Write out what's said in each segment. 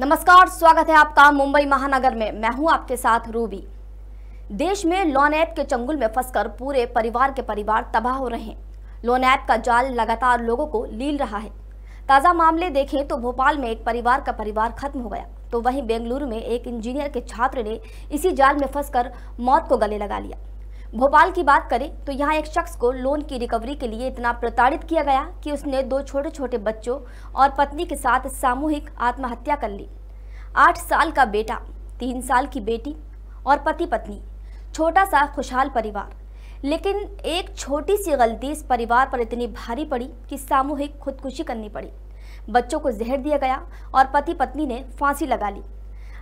नमस्कार स्वागत है आपका मुंबई महानगर में मैं हूं आपके साथ रूबी देश में लोन ऐप के चंगुल में फंसकर पूरे परिवार के परिवार तबाह हो रहे हैं लोन ऐप का जाल लगातार लोगों को लील रहा है ताज़ा मामले देखें तो भोपाल में एक परिवार का परिवार खत्म हो गया तो वहीं बेंगलुरु में एक इंजीनियर के छात्र ने इसी जाल में फंसकर मौत को गले लगा लिया भोपाल की बात करें तो यहाँ एक शख्स को लोन की रिकवरी के लिए इतना प्रताड़ित किया गया कि उसने दो छोटे छोटे बच्चों और पत्नी के साथ सामूहिक आत्महत्या कर ली आठ साल का बेटा तीन साल की बेटी और पति पत्नी छोटा सा खुशहाल परिवार लेकिन एक छोटी सी गलती इस परिवार पर इतनी भारी पड़ी कि सामूहिक खुदकुशी करनी पड़ी बच्चों को जहर दिया गया और पति पत्नी ने फांसी लगा ली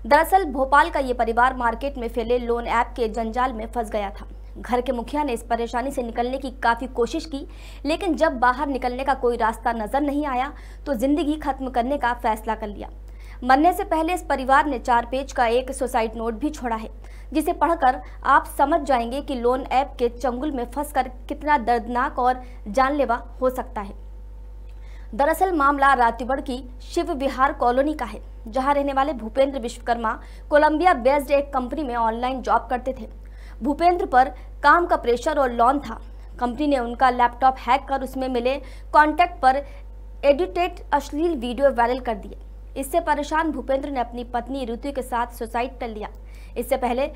दरअसल भोपाल का ये परिवार मार्केट में फैले लोन ऐप के जंजाल में फंस गया था घर के मुखिया ने इस परेशानी से निकलने की काफ़ी कोशिश की लेकिन जब बाहर निकलने का कोई रास्ता नज़र नहीं आया तो ज़िंदगी खत्म करने का फैसला कर लिया मरने से पहले इस परिवार ने चार पेज का एक सुसाइड नोट भी छोड़ा है जिसे पढ़कर आप समझ जाएंगे कि लोन ऐप के चंगुल में फंसकर कितना दर्दनाक और जानलेवा हो सकता है दरअसल मामला रातिबड़ की शिव विहार कॉलोनी का है जहां रहने वाले भूपेंद्र विश्वकर्मा कोलंबिया बेस्ड एक कंपनी में ऑनलाइन जॉब करते थे भूपेंद्र पर काम का प्रेशर और लोन था कंपनी ने उनका लैपटॉप हैक कर उसमें मिले कॉन्टैक्ट पर एडिटेड अश्लील वीडियो वायरल कर दिए इससे परेशान भूपेंद्र ने अपनी पत्नी ऋतु के साथ सुसाइड कर लिया इससे पहले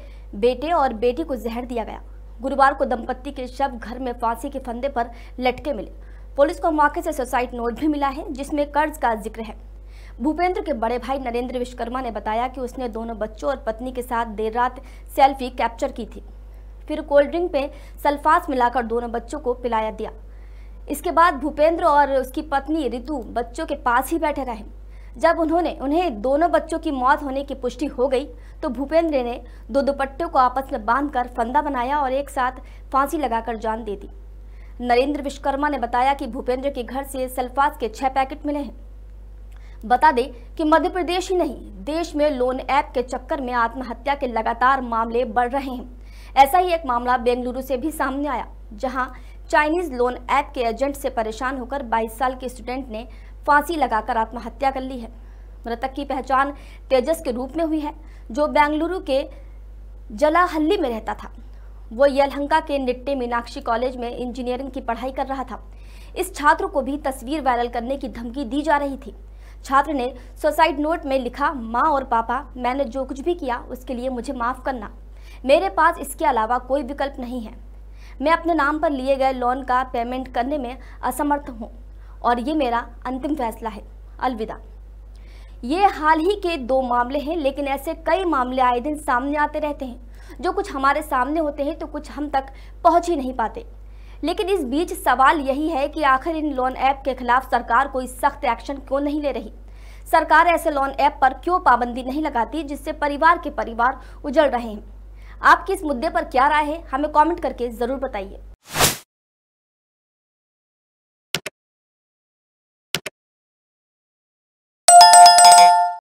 बेटे और बेटी को जहर दिया गया गुरुवार को दंपत्ति के शव घर में फांसी के फंदे पर लटके मिले पुलिस को मौके से सुसाइड नोट भी मिला है जिसमें कर्ज का जिक्र है भूपेंद्र के बड़े भाई नरेंद्र विश्वकर्मा ने बताया कि उसने दोनों बच्चों और पत्नी के साथ देर रात सेल्फी कैप्चर की थी फिर कोल्ड ड्रिंक में सल्फास मिलाकर दोनों बच्चों को पिलाया दिया इसके बाद भूपेंद्र और उसकी पत्नी रितु बच्चों के पास ही बैठे रहे जब उन्होंने उन्हें दोनों बच्चों की मौत होने की पुष्टि हो गई तो भूपेंद्र ने दो दुपट्टों को आपस में बांधकर फंदा बनाया और एक साथ फांसी लगाकर जान दे दी नरेंद्र विश्वकर्मा ने बताया कि भूपेंद्र के घर से सल्फास के छह पैकेट मिले हैं बता दें कि मध्य प्रदेश ही नहीं देश में लोन ऐप के चक्कर में आत्महत्या के लगातार मामले बढ़ रहे हैं ऐसा ही एक मामला बेंगलुरु से भी सामने आया जहां चाइनीज लोन ऐप के एजेंट से परेशान होकर 22 साल के स्टूडेंट ने फांसी लगाकर आत्महत्या कर ली है मृतक की पहचान तेजस के रूप में हुई है जो बेंगलुरु के जलाहल्ली में रहता था वो यलहंका के निट्टे मीनाक्षी कॉलेज में इंजीनियरिंग की पढ़ाई कर रहा था इस छात्र को भी तस्वीर वायरल करने की धमकी दी जा रही थी छात्र ने सुसाइड नोट में लिखा माँ और पापा मैंने जो कुछ भी किया उसके लिए मुझे माफ़ करना मेरे पास इसके अलावा कोई विकल्प नहीं है मैं अपने नाम पर लिए गए लोन का पेमेंट करने में असमर्थ हूँ और ये मेरा अंतिम फैसला है अलविदा ये हाल ही के दो मामले हैं लेकिन ऐसे कई मामले आए दिन सामने आते रहते हैं जो कुछ हमारे सामने होते हैं तो कुछ हम तक पहुंच ही नहीं पाते लेकिन इस बीच सवाल यही है कि आखिर इन लोन ऐप के खिलाफ सरकार कोई सख्त एक्शन क्यों नहीं ले रही सरकार ऐसे लोन ऐप पर क्यों पाबंदी नहीं लगाती जिससे परिवार के परिवार उजड़ रहे हैं आपकी इस मुद्दे पर क्या राय है हमें कॉमेंट करके ज़रूर बताइए